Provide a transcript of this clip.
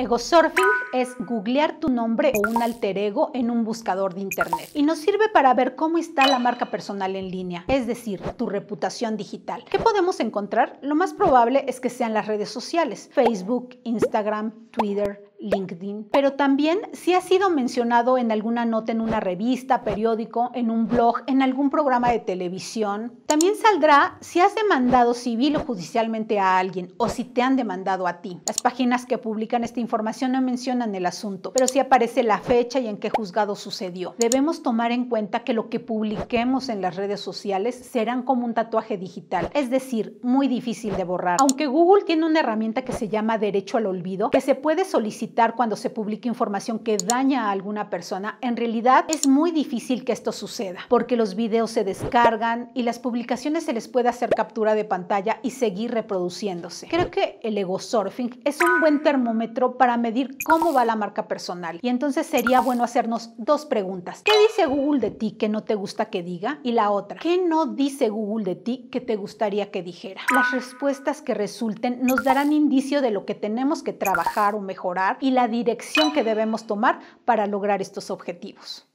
Ego surfing es googlear tu nombre o un alter ego en un buscador de internet y nos sirve para ver cómo está la marca personal en línea, es decir, tu reputación digital. ¿Qué podemos encontrar? Lo más probable es que sean las redes sociales, Facebook, Instagram, Twitter, LinkedIn, pero también si ha sido mencionado en alguna nota en una revista, periódico, en un blog, en algún programa de televisión. También saldrá si has demandado civil o judicialmente a alguien o si te han demandado a ti. Las páginas que publican esta información no mencionan el asunto, pero sí aparece la fecha y en qué juzgado sucedió. Debemos tomar en cuenta que lo que publiquemos en las redes sociales serán como un tatuaje digital, es decir, muy difícil de borrar. Aunque Google tiene una herramienta que se llama derecho al olvido, que se puede solicitar cuando se publique información que daña a alguna persona, en realidad es muy difícil que esto suceda, porque los videos se descargan y las publicaciones se les puede hacer captura de pantalla y seguir reproduciéndose. Creo que el ego surfing es un buen termómetro para medir cómo va la marca personal y entonces sería bueno hacernos dos preguntas. ¿Qué dice Google de ti que no te gusta que diga? Y la otra, ¿qué no dice Google de ti que te gustaría que dijera? Las respuestas que resulten nos darán indicio de lo que tenemos que trabajar o mejorar y la dirección que debemos tomar para lograr estos objetivos.